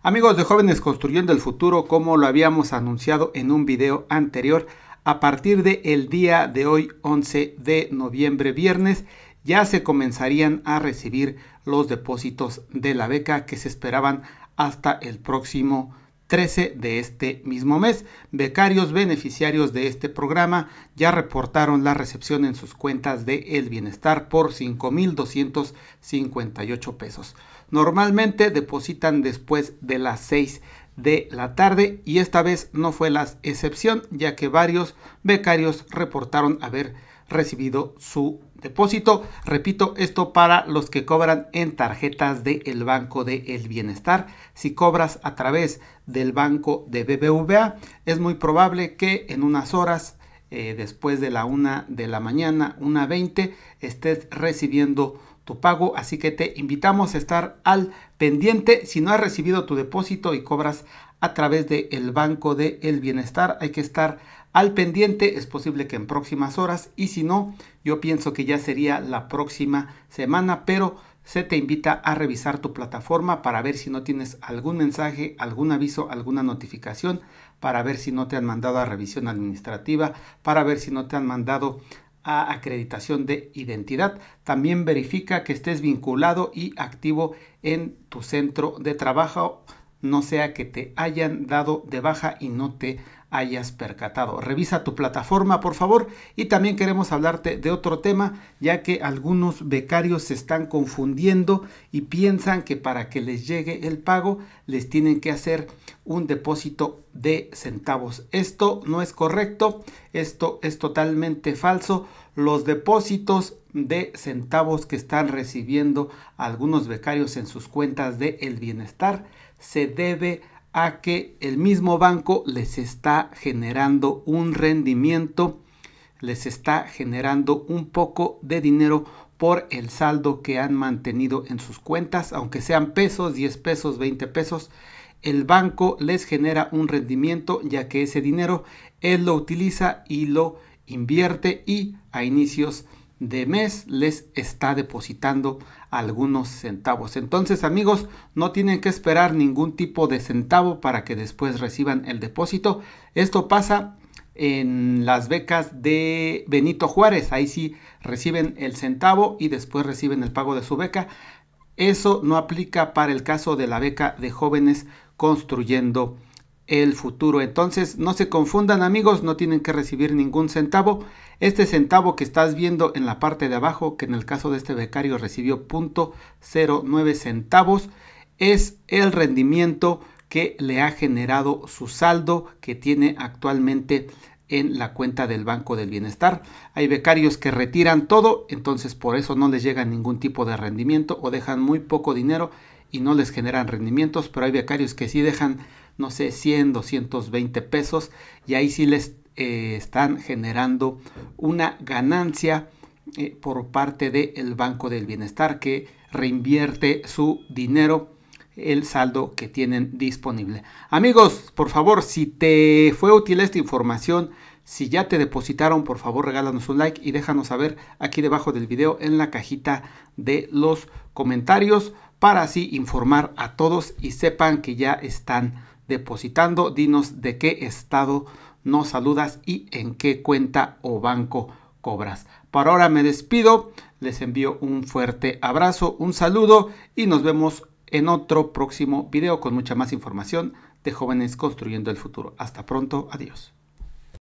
Amigos de Jóvenes Construyendo el Futuro, como lo habíamos anunciado en un video anterior, a partir del día de hoy 11 de noviembre viernes ya se comenzarían a recibir los depósitos de la beca que se esperaban hasta el próximo 13 de este mismo mes. Becarios beneficiarios de este programa ya reportaron la recepción en sus cuentas de El Bienestar por 5.258 pesos. Normalmente depositan después de las 6 de la tarde y esta vez no fue la excepción ya que varios becarios reportaron haber recibido su depósito. Repito, esto para los que cobran en tarjetas del el Banco del el Bienestar. Si cobras a través del banco de BBVA, es muy probable que en unas horas eh, después de la una de la mañana, 1.20, estés recibiendo tu pago, así que te invitamos a estar al pendiente. Si no has recibido tu depósito y cobras a través del el Banco del el Bienestar, hay que estar al pendiente, es posible que en próximas horas y si no, yo pienso que ya sería la próxima semana, pero se te invita a revisar tu plataforma para ver si no tienes algún mensaje, algún aviso, alguna notificación, para ver si no te han mandado a revisión administrativa, para ver si no te han mandado acreditación de identidad. También verifica que estés vinculado y activo en tu centro de trabajo no sea que te hayan dado de baja y no te hayas percatado. Revisa tu plataforma, por favor. Y también queremos hablarte de otro tema, ya que algunos becarios se están confundiendo y piensan que para que les llegue el pago les tienen que hacer un depósito de centavos. Esto no es correcto, esto es totalmente falso. Los depósitos de centavos que están recibiendo algunos becarios en sus cuentas de El Bienestar se debe a que el mismo banco les está generando un rendimiento, les está generando un poco de dinero por el saldo que han mantenido en sus cuentas, aunque sean pesos, 10 pesos, 20 pesos, el banco les genera un rendimiento ya que ese dinero él lo utiliza y lo invierte y a inicios de mes les está depositando algunos centavos. Entonces amigos, no tienen que esperar ningún tipo de centavo para que después reciban el depósito. Esto pasa en las becas de Benito Juárez. Ahí sí reciben el centavo y después reciben el pago de su beca. Eso no aplica para el caso de la beca de jóvenes construyendo el futuro. Entonces, no se confundan amigos, no tienen que recibir ningún centavo. Este centavo que estás viendo en la parte de abajo, que en el caso de este becario recibió 0.09 centavos, es el rendimiento que le ha generado su saldo que tiene actualmente en la cuenta del Banco del Bienestar. Hay becarios que retiran todo, entonces por eso no les llega ningún tipo de rendimiento o dejan muy poco dinero y no les generan rendimientos, pero hay becarios que sí dejan no sé, 100, 220 pesos y ahí sí les eh, están generando una ganancia eh, por parte del Banco del Bienestar que reinvierte su dinero el saldo que tienen disponible. Amigos, por favor, si te fue útil esta información, si ya te depositaron, por favor regálanos un like y déjanos saber aquí debajo del video en la cajita de los comentarios para así informar a todos y sepan que ya están depositando, dinos de qué estado nos saludas y en qué cuenta o banco cobras. para ahora me despido, les envío un fuerte abrazo, un saludo y nos vemos en otro próximo video con mucha más información de jóvenes construyendo el futuro. Hasta pronto, adiós.